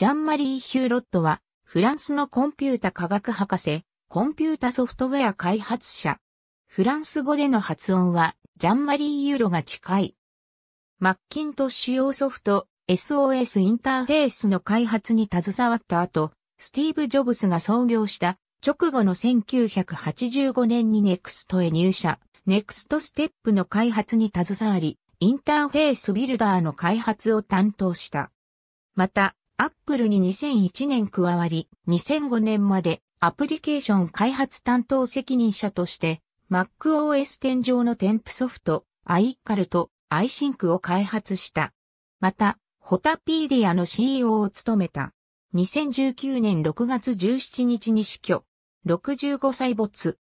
ジャンマリー・ヒューロットは、フランスのコンピュータ科学博士、コンピュータソフトウェア開発者。フランス語での発音は、ジャンマリー・ユーロが近い。マッキントッシュ用ソフト、SOS インターフェースの開発に携わった後、スティーブ・ジョブスが創業した直後の1985年にネクストへ入社、ネクストステップの開発に携わり、インターフェースビルダーの開発を担当した。また、アップルに2001年加わり、2005年までアプリケーション開発担当責任者として、MacOS 天井上の添付ソフト、iCal と iSync を開発した。また、ホタピーディアの CEO を務めた。2019年6月17日に死去。65歳没。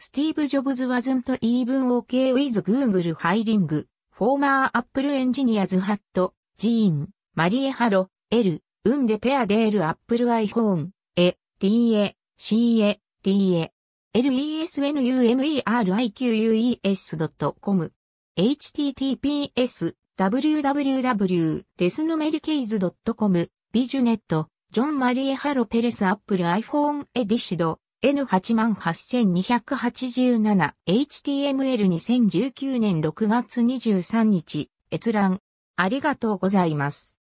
スティーブ・ジョブズ・ワズント・イーブン・オーケー・ウィズ・グーグル・ハイリング、フォーマー・アップル・エンジニアズ・ハット、ジーン、マリエハロ、エル、ウンデペアデールアップル iPhone、エ、TA、CA、TA、l e s n u m e r i q u e s c o m https、www.lesnumericase.com、ビジュネット、ジョン・マリエ・ハロ・ペレス・アップル iPhone エディシド、N88287、HTML2019 年6月23日、閲覧。ありがとうございます。